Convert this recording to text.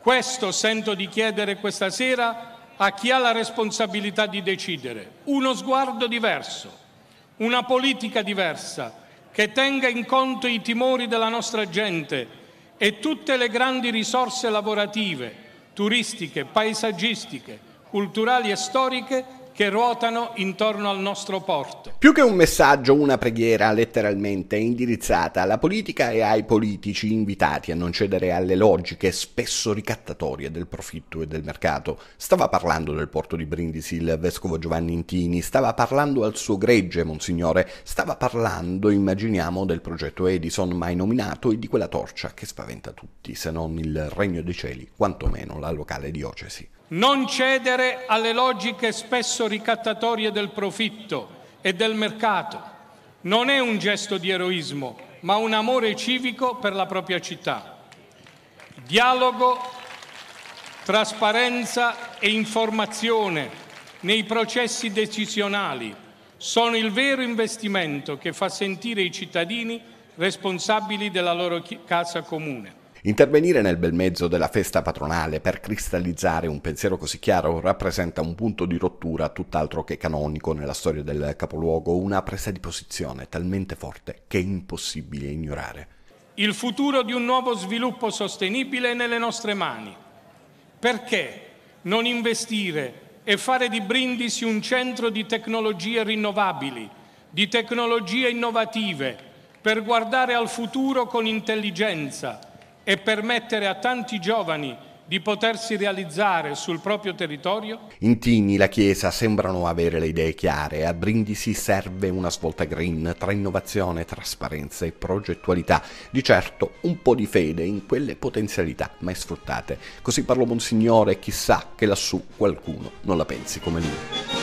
Questo sento di chiedere questa sera a chi ha la responsabilità di decidere. Uno sguardo diverso, una politica diversa che tenga in conto i timori della nostra gente e tutte le grandi risorse lavorative, turistiche, paesaggistiche, culturali e storiche che ruotano intorno al nostro porto. Più che un messaggio, una preghiera letteralmente indirizzata alla politica e ai politici invitati a non cedere alle logiche spesso ricattatorie del profitto e del mercato. Stava parlando del porto di Brindisi il vescovo Giovanni Intini, stava parlando al suo gregge, monsignore, stava parlando, immaginiamo, del progetto Edison mai nominato e di quella torcia che spaventa tutti, se non il regno dei cieli, quantomeno la locale diocesi non cedere alle logiche spesso ricattatorie del profitto e del mercato. Non è un gesto di eroismo, ma un amore civico per la propria città. Dialogo, trasparenza e informazione nei processi decisionali sono il vero investimento che fa sentire i cittadini responsabili della loro casa comune. Intervenire nel bel mezzo della festa patronale per cristallizzare un pensiero così chiaro rappresenta un punto di rottura tutt'altro che canonico nella storia del capoluogo, una presa di posizione talmente forte che è impossibile ignorare. Il futuro di un nuovo sviluppo sostenibile è nelle nostre mani. Perché non investire e fare di Brindisi un centro di tecnologie rinnovabili, di tecnologie innovative, per guardare al futuro con intelligenza, e permettere a tanti giovani di potersi realizzare sul proprio territorio? In Tigni la Chiesa sembrano avere le idee chiare, a Brindisi serve una svolta green tra innovazione, trasparenza e progettualità. Di certo un po' di fede in quelle potenzialità mai sfruttate. Così parlo Monsignore e chissà che lassù qualcuno non la pensi come lui.